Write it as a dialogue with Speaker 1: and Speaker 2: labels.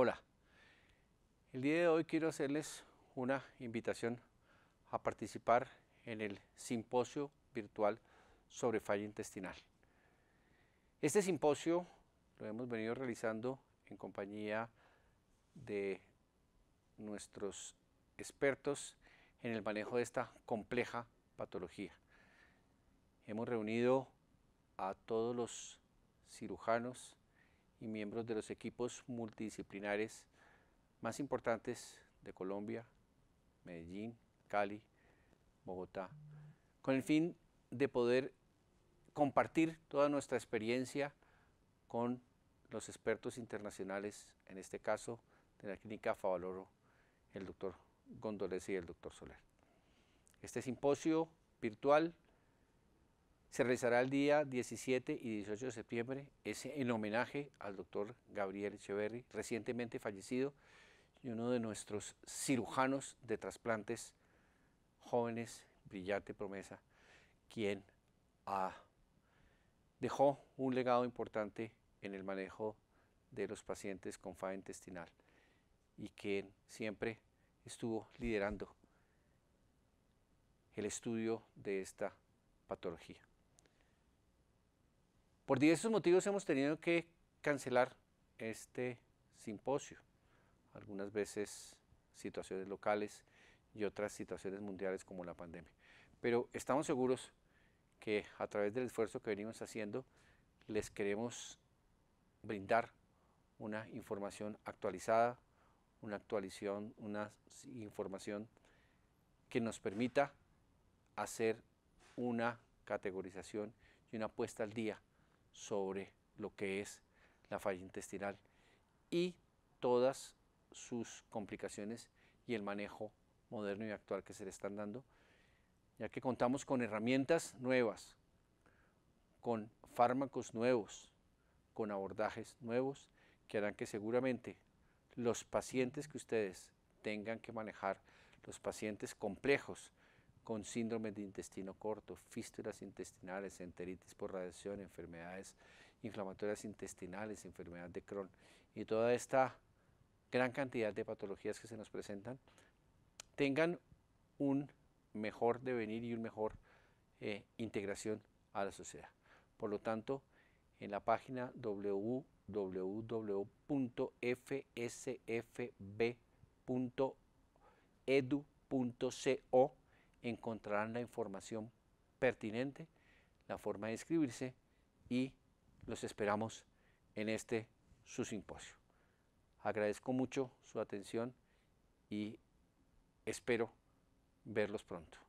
Speaker 1: Hola, el día de hoy quiero hacerles una invitación a participar en el simposio virtual sobre falla intestinal. Este simposio lo hemos venido realizando en compañía de nuestros expertos en el manejo de esta compleja patología. Hemos reunido a todos los cirujanos, y miembros de los equipos multidisciplinares más importantes de Colombia, Medellín, Cali, Bogotá, con el fin de poder compartir toda nuestra experiencia con los expertos internacionales, en este caso de la clínica Favaloro, el doctor Gondolesi y el doctor Soler. Este simposio virtual se realizará el día 17 y 18 de septiembre, es en homenaje al doctor Gabriel Echeverry, recientemente fallecido y uno de nuestros cirujanos de trasplantes jóvenes, brillante promesa, quien ah, dejó un legado importante en el manejo de los pacientes con FA intestinal y quien siempre estuvo liderando el estudio de esta patología. Por diversos motivos hemos tenido que cancelar este simposio, algunas veces situaciones locales y otras situaciones mundiales como la pandemia. Pero estamos seguros que a través del esfuerzo que venimos haciendo les queremos brindar una información actualizada, una actualización, una información que nos permita hacer una categorización y una puesta al día sobre lo que es la falla intestinal y todas sus complicaciones y el manejo moderno y actual que se le están dando, ya que contamos con herramientas nuevas, con fármacos nuevos, con abordajes nuevos que harán que seguramente los pacientes que ustedes tengan que manejar, los pacientes complejos, con síndrome de intestino corto, fístulas intestinales, enteritis por radiación, enfermedades inflamatorias intestinales, enfermedad de Crohn y toda esta gran cantidad de patologías que se nos presentan, tengan un mejor devenir y una mejor eh, integración a la sociedad. Por lo tanto, en la página www.fsfb.edu.co encontrarán la información pertinente, la forma de inscribirse y los esperamos en este su simposio. Agradezco mucho su atención y espero verlos pronto.